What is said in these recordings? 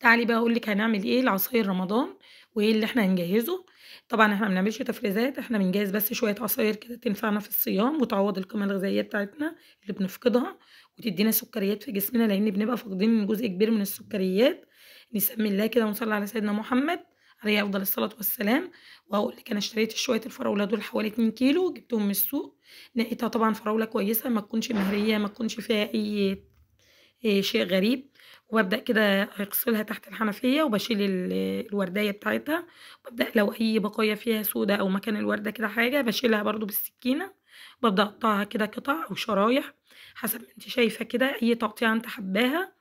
تعالي بقى اقول لك هنعمل ايه لعصاير رمضان وايه اللي احنا هنجهزه طبعا احنا ما بنعملش تفريزات احنا بنجهز بس شويه عصاير كده تنفعنا في الصيام وتعوض القيمه الغذائيه بتاعتنا اللي بنفقدها وتدينا سكريات في جسمنا لان بنبقى فاقدين جزء كبير من السكريات نسمي الله كده ونصلي على سيدنا محمد عليه افضل الصلاه والسلام واقول لك انا اشتريت شويه الفراوله دول حوالي 2 كيلو جبتهم من السوق نقيتها طبعا فراوله كويسه ما تكونش مهريه ما تكونش فيها اي آه، شيء غريب وابدا كده اغسلها تحت الحنفيه وبشيل الورديه بتاعتها وابدا لو اي بقايا فيها سودة او مكان الورده كده حاجه بشيلها برضو بالسكينه وابدا اقطعها كده قطع او شرايح حسب ما انت شايفه كده اي تقطيعه انت حباها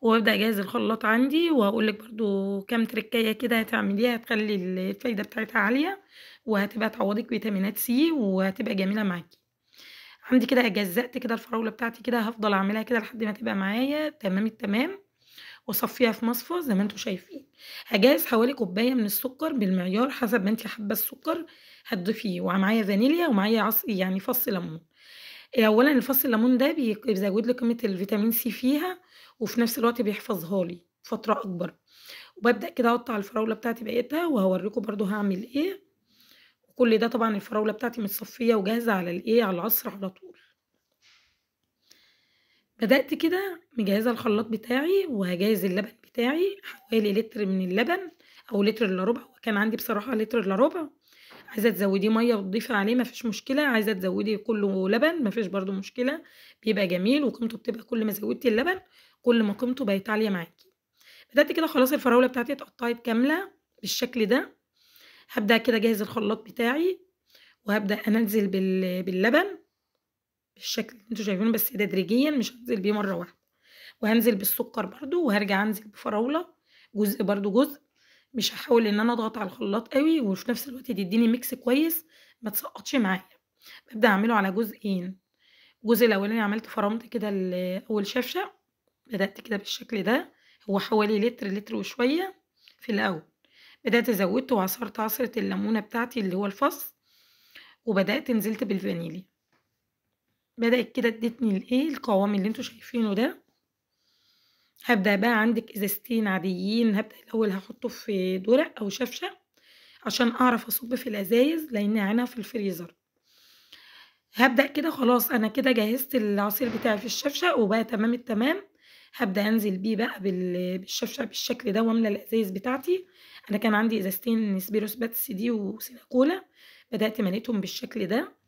وابدا اجهز الخلاط عندي وهقول لك برده كام تركايه كده هتعمليها هتخلي الفايده بتاعتها عاليه وهتبقى تعوضك فيتامينات سي وهتبقى جميله معاكي عندي كده جزأت كده الفراولة بتاعتي كده هفضل أعملها كده لحد ما تبقى معايا تمام التمام واصفيها في مصفى زي ما انتم شايفين هجهز حوالي كوبايه من السكر بالمعيار حسب ما انت حابه السكر هتضيفيه ومعايا فانيليا ومعايا عص يعني فص ليمون اولا الفص الليمون ده بيزود لي قيمه الفيتامين سي فيها وفي نفس الوقت بيحفظها لي فتره اكبر وببدا كده اقطع الفراوله بتاعتي بقيتها وهوريكم برضو هعمل ايه وكل ده طبعا الفراوله بتاعتي متصفيه وجاهزه على الايه على العصر على طول بدأت كده مجهزة الخلاط بتاعي وهجهز اللبن بتاعي حوالي لتر من اللبن أو لتر إلا ربع وكان عندي بصراحة لتر إلا ربع عايزة تزوديه مية وتضيفي عليه مفيش مشكلة عايزة تزودي كله لبن مفيش برضو مشكلة بيبقى جميل وقيمته بتبقى كل ما زودتي اللبن كل ما قيمته بقت عالية معاكي بدأت كده خلاص الفراولة بتاعتي اتقطعت كاملة بالشكل ده هبدأ كده أجهز الخلاط بتاعي وهبدأ أنزل باللبن بالشكل اللي انتوا شايفينه بس تدريجيا مش هنزل بيه مره واحده وهنزل بالسكر برضو وهرجع انزل بفراوله جزء برضو جزء مش هحاول ان انا اضغط على الخلاط قوي وفي نفس الوقت تديني ميكس كويس ما تسقطش معايا ببدا اعمله على جزئين الجزء الاولاني عملت فرمت كده اول شفشه بدات كده بالشكل ده هو حوالي لتر لتر وشويه في الاول بدات زودت وعصرت عصره الليمونه بتاعتي اللي هو الفص وبدات نزلت بالفانيليا بدأت كده ادتني الايه القوام اللي انتوا شايفينه ده هبدأ بقى عندك ازازتين عاديين هبدأ الاول هحطه في درق او شفشة عشان اعرف اصب في الازايز لان عينها في الفريزر هبدأ كده خلاص انا كده جهزت العصير بتاعي في الشفشة وبقى تمام التمام هبدأ انزل بيه بقى بالشفشة بالشكل ده واملى الازايز بتاعتي انا كان عندي ازازتين سبيروس باتس دي وسيناكولا بدأت مليتهم بالشكل ده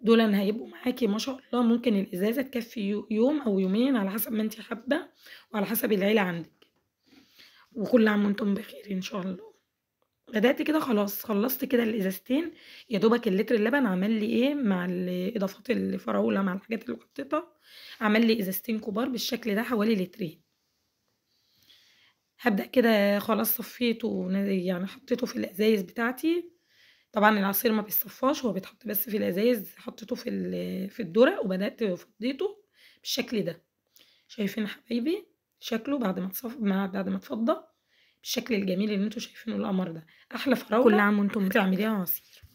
دول أنا هيبقوا معاكي ما شاء الله ممكن الازازه تكفي يوم او يومين على حسب ما انت حابه وعلى حسب العيله عندك وكل عام وانتم بخير ان شاء الله بدات كده خلاص خلصت كده الازازتين يا دوبك اللتر اللبن عمل لي ايه مع الاضافات الفراوله مع الحاجات اللي حطيتها عمل لي ازازتين كبار بالشكل ده حوالي لترين هبدا كده خلاص صفيته يعني حطيته في الازايز بتاعتي طبعا العصير ما بيصفاش هو بيتحط بس في الازايز حطيته في في الذره وبدات فضيته بالشكل ده شايفين يا حبايبي شكله بعد ما تصف بعد ما اتفضى بالشكل الجميل اللي انتوا شايفينه القمر ده احلى فراوله كل عام وانتم بتعمليها عصير